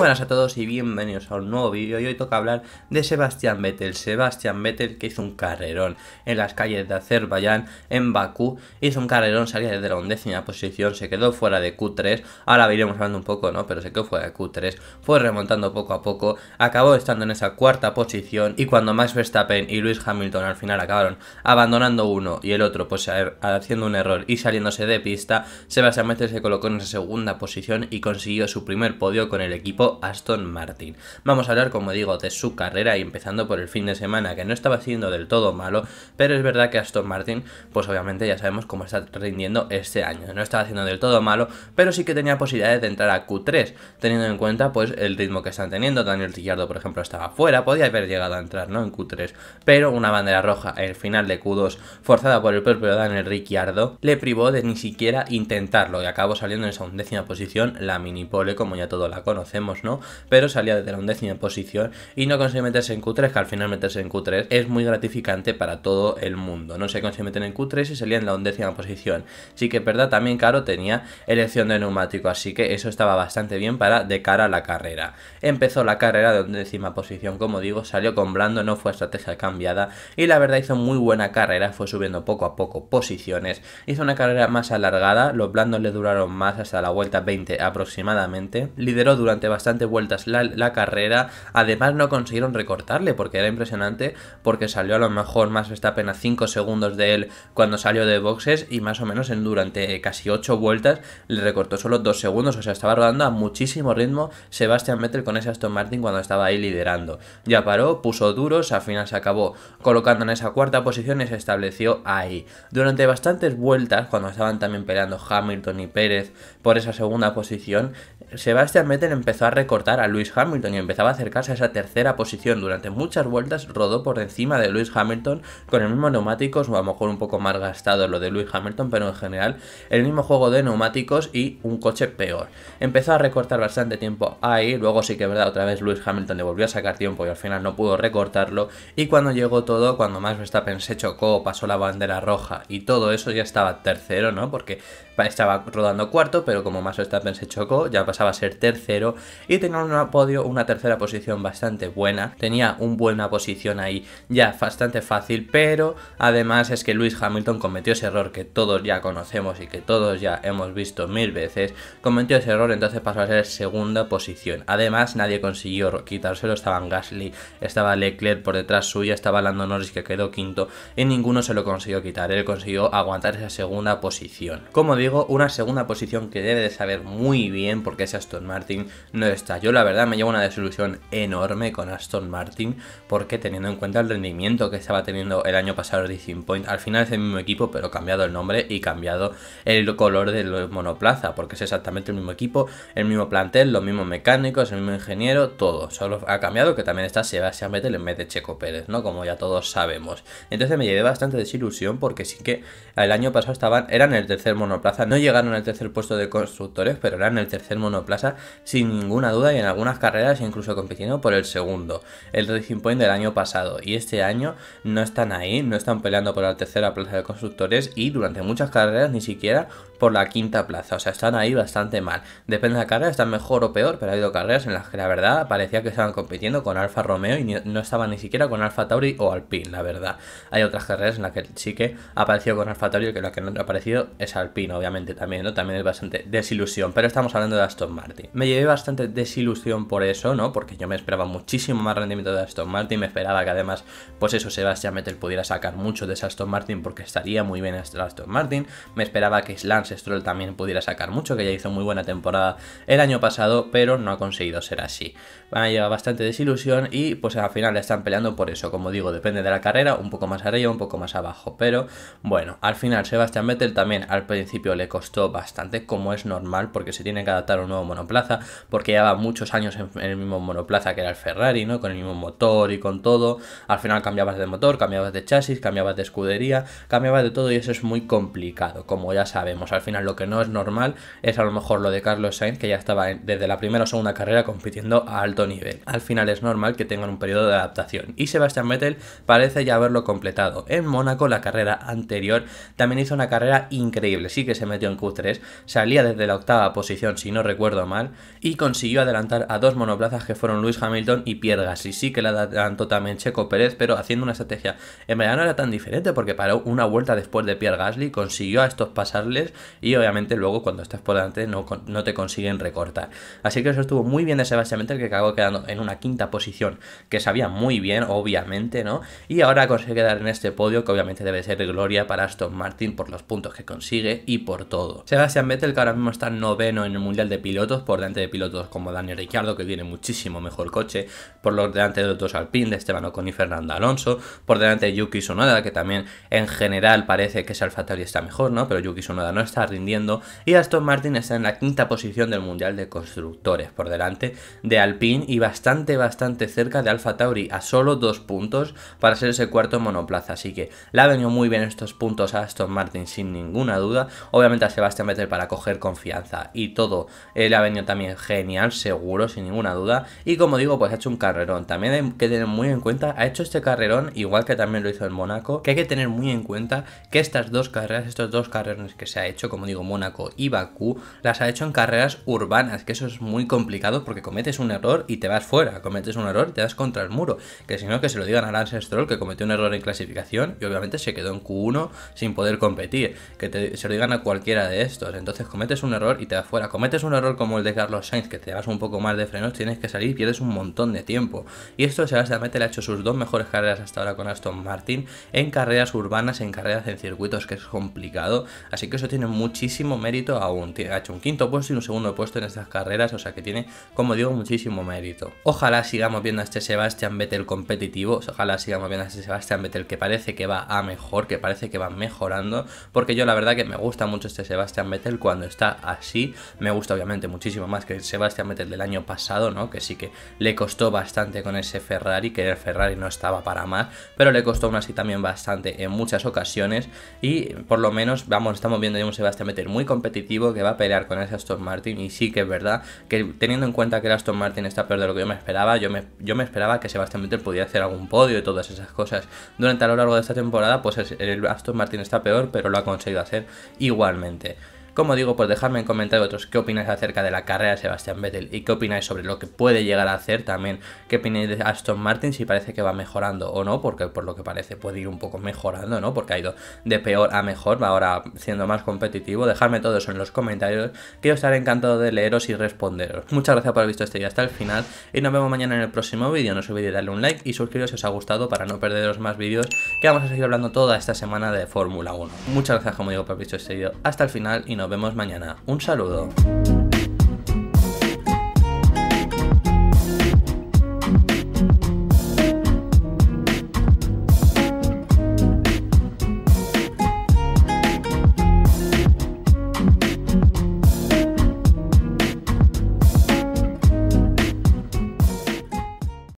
buenas a todos y bienvenidos a un nuevo vídeo y hoy toca hablar de Sebastián Vettel. Sebastián Vettel que hizo un carrerón en las calles de Azerbaiyán, en Bakú, hizo un carrerón, salía desde la undécima posición, se quedó fuera de Q3, ahora iremos hablando un poco, ¿no? Pero se quedó fuera de Q3, fue remontando poco a poco, acabó estando en esa cuarta posición y cuando Max Verstappen y Lewis Hamilton al final acabaron abandonando uno y el otro pues haciendo un error y saliéndose de pista, Sebastián Vettel se colocó en esa segunda posición y consiguió su primer podio con el equipo Aston Martin. Vamos a hablar, como digo, de su carrera y empezando por el fin de semana, que no estaba siendo del todo malo, pero es verdad que Aston Martin, pues obviamente ya sabemos cómo está rindiendo este año. No estaba haciendo del todo malo, pero sí que tenía posibilidades de entrar a Q3, teniendo en cuenta pues el ritmo que están teniendo. Daniel Ricciardo, por ejemplo, estaba fuera, podía haber llegado a entrar ¿no? en Q3, pero una bandera roja en el final de Q2, forzada por el propio Daniel Ricciardo, le privó de ni siquiera intentarlo y acabó saliendo en esa undécima posición la mini pole, como ya todos la conocemos. ¿no? Pero salía desde la undécima posición y no consiguió meterse en Q3, que al final meterse en Q3 es muy gratificante para todo el mundo. No se consigue meter en Q3 y salía en la undécima posición. Sí que es verdad, también Caro tenía elección de neumático, así que eso estaba bastante bien para de cara a la carrera. Empezó la carrera de undécima posición, como digo, salió con blando, no fue estrategia cambiada y la verdad hizo muy buena carrera, fue subiendo poco a poco posiciones, hizo una carrera más alargada, los blandos le duraron más hasta la vuelta 20 aproximadamente, lideró durante bastante vueltas la, carrera. Además no consiguieron recortarle porque era impresionante porque salió a lo mejor más esta apenas 5 segundos de él cuando salió de boxes y más o menos en durante casi 8 vueltas le recortó solo 2 segundos. O sea, estaba rodando a muchísimo ritmo Sebastian Vettel con ese Aston Martin cuando estaba ahí liderando. Ya paró, puso duros, al final se acabó colocando en esa cuarta posición y se estableció ahí. Durante bastantes vueltas, cuando estaban también peleando Hamilton y Pérez por esa segunda posición, Sebastian Vettel empezó a recortar a Lewis Hamilton y empezaba a acercarse a esa tercera posición. Durante muchas vueltas rodó por encima de Lewis Hamilton con el mismo neumáticos, o a lo mejor un poco más gastado lo de Lewis Hamilton, pero en general el mismo juego de neumáticos y un coche peor. Empezó a recortar bastante tiempo ahí, luego sí que verdad, otra vez Lewis Hamilton le volvió a sacar tiempo y al final no pudo recortarlo. Y cuando llegó todo, cuando Max Verstappen se chocó, pasó la bandera roja y todo eso ya estaba tercero, ¿no? Porque estaba rodando cuarto, pero como Max Verstappen se chocó, ya pasó va a ser tercero y tenía un podio, una tercera posición bastante buena. Tenía una buena posición ahí ya bastante fácil, pero además es que Lewis Hamilton cometió ese error que todos ya conocemos y que todos ya hemos visto mil veces. Cometió ese error, entonces pasó a ser segunda posición. Además, nadie consiguió quitárselo. Estaban Gasly, estaba Leclerc por detrás suya, estaba Lando Norris que quedó quinto y ninguno se lo consiguió quitar. Él consiguió aguantar esa segunda posición. Como digo, una segunda posición que debe de saber muy bien porque Aston Martin no está. Yo la verdad me llevo una desilusión enorme con Aston Martin porque teniendo en cuenta el rendimiento que estaba teniendo el año pasado Racing Point, al final es el mismo equipo pero cambiado el nombre y cambiado el color del monoplaza porque es exactamente el mismo equipo, el mismo plantel, los mismos mecánicos, el mismo ingeniero, todo. Solo ha cambiado que también está Sebastián Vettel en vez de Checo Pérez, ¿no? Como ya todos sabemos. Entonces me llevé bastante desilusión porque sí que el año pasado estaban, eran el tercer monoplaza, no llegaron al tercer puesto de constructores pero eran el tercer monoplaza plaza sin ninguna duda y en algunas carreras incluso compitiendo por el segundo, el Racing Point del año pasado. Y este año no están ahí, no están peleando por la tercera plaza de constructores y durante muchas carreras ni siquiera por la quinta plaza. O sea, están ahí bastante mal. Depende de la carrera, están mejor o peor, pero ha habido carreras en las que la verdad parecía que estaban compitiendo con Alfa Romeo y no estaban ni siquiera con Alfa Tauri o Alpine, la verdad. Hay otras carreras en las que sí que ha aparecido con Alfa Tauri, que la que no ha aparecido es Alpine, obviamente también, ¿no? También es bastante desilusión, pero estamos hablando de Aston Martin. Me llevé bastante desilusión por eso, ¿no? Porque yo me esperaba muchísimo más rendimiento de Aston Martin, me esperaba que además, pues eso, Sebastian Vettel pudiera sacar mucho de Aston Martin porque estaría muy bien este Aston Martin, me esperaba que Lance Stroll también pudiera sacar mucho, que ya hizo muy buena temporada el año pasado, pero no ha conseguido ser así. Me a llevado bastante desilusión y pues al final están peleando por eso, como digo, depende de la carrera, un poco más arriba, un poco más abajo, pero bueno, al final Sebastian Vettel también al principio le costó bastante, como es normal, porque se tiene que adaptar a un nuevo monoplaza, porque llevaba muchos años en, el mismo monoplaza que era el Ferrari, ¿no? Con el mismo motor y con todo. Al final cambiabas de motor, cambiabas de chasis, cambiabas de escudería, cambiabas de todo y eso es muy complicado, como ya sabemos. Al final lo que no es normal es a lo mejor lo de Carlos Sainz, que ya estaba desde la primera o segunda carrera compitiendo a alto nivel. Al final es normal que tengan un periodo de adaptación. Y Sebastian Vettel parece ya haberlo completado. En Mónaco, la carrera anterior, también hizo una carrera increíble. Sí que se metió en Q3, salía desde la octava posición, si no recuerdo recuerdo mal, y consiguió adelantar a dos monoplazas que fueron Luis Hamilton y Pierre Gasly. Sí que la adelantó también Checo Pérez, pero haciendo una estrategia en verdad no era tan diferente porque paró una vuelta después de Pierre Gasly, consiguió a estos pasarles y obviamente luego cuando estás por delante no, no te consiguen recortar. Así que eso estuvo muy bien de Sebastián Vettel que acabó quedando en una quinta posición que sabía muy bien, obviamente, ¿no? Y ahora consigue quedar en este podio que obviamente debe ser gloria para Aston Martin por los puntos que consigue y por todo. Sebastián Vettel que ahora mismo está noveno en el Mundial de Pilotos pilotos, por delante de pilotos como Daniel Ricciardo, que tiene muchísimo mejor coche, por delante de otros Alpine, de Esteban Ocon y Fernando Alonso, por delante de Yuki Sonoda que también en general parece que es Tauri está mejor, ¿no? Pero Yuki Sonoda no está rindiendo, y Aston Martin está en la quinta posición del Mundial de Constructores, por delante de Alpine y bastante, bastante cerca de Alfa Tauri a solo dos puntos para ser ese cuarto monoplaza, así que le ha venido muy bien estos puntos a Aston Martin sin ninguna duda, obviamente a Sebastián Vettel para coger confianza y todo él ha venido también genial, seguro, sin ninguna duda. Y como digo, pues ha hecho un carrerón. También hay que tener muy en cuenta, ha hecho este carrerón, igual que también lo hizo el Mónaco, que hay que tener muy en cuenta que estas dos carreras, estos dos carrerones que se ha hecho, como digo, Mónaco y Bakú, las ha hecho en carreras urbanas, que eso es muy complicado porque cometes un error y te vas fuera, cometes un error y te das contra el muro. Que si no, que se lo digan a Lance Stroll, que cometió un error en clasificación y obviamente se quedó en Q1 sin poder competir. Que se lo digan a cualquiera de estos. Entonces cometes un error y te vas fuera. Cometes un error como el de Carlos Sainz, que te das un poco más de frenos, tienes que salir y pierdes un montón de tiempo. Y esto Sebastián Vettel ha hecho sus dos mejores carreras hasta ahora con Aston Martin en carreras urbanas, en carreras en circuitos, que es complicado. Así que eso tiene muchísimo mérito aún. Ha hecho un quinto puesto y un segundo puesto en estas carreras, o sea que tiene, como digo, muchísimo mérito. Ojalá sigamos viendo a este Sebastián Vettel competitivo, ojalá sigamos viendo a este Sebastián Vettel que parece que va a mejor, que parece que va mejorando, porque yo la verdad que me gusta mucho este Sebastián Vettel cuando está así, me gusta obviamente muchísimo más que Sebastian Vettel del año pasado, ¿no? Que sí que le costó bastante con ese Ferrari, que el Ferrari no estaba para más, pero le costó aún así también bastante en muchas ocasiones y por lo menos, vamos, estamos viendo ya un Sebastián Vettel muy competitivo que va a pelear con ese Aston Martin y sí que es verdad que teniendo en cuenta que el Aston Martin está peor de lo que yo me esperaba, yo me, yo me esperaba que Sebastian Vettel pudiera hacer algún podio y todas esas cosas durante a lo largo de esta temporada, pues el Aston Martin está peor, pero lo ha conseguido hacer igualmente. Como digo, pues dejadme en comentarios otros qué opináis acerca de la carrera de Sebastián Vettel y qué opináis sobre lo que puede llegar a hacer también. ¿Qué opináis de Aston Martin si parece que va mejorando o no? Porque por lo que parece puede ir un poco mejorando, ¿no? Porque ha ido de peor a mejor, va ahora siendo más competitivo. Dejadme todo eso en los comentarios, que yo estaré encantado de leeros y responderos. Muchas gracias por haber visto este vídeo hasta el final y nos vemos mañana en el próximo vídeo. No os olvidéis darle un like y suscribiros si os ha gustado para no perderos más vídeos que vamos a seguir hablando toda esta semana de Fórmula 1. Muchas gracias como digo por haber visto este vídeo hasta el final y nos vemos mañana. Un saludo.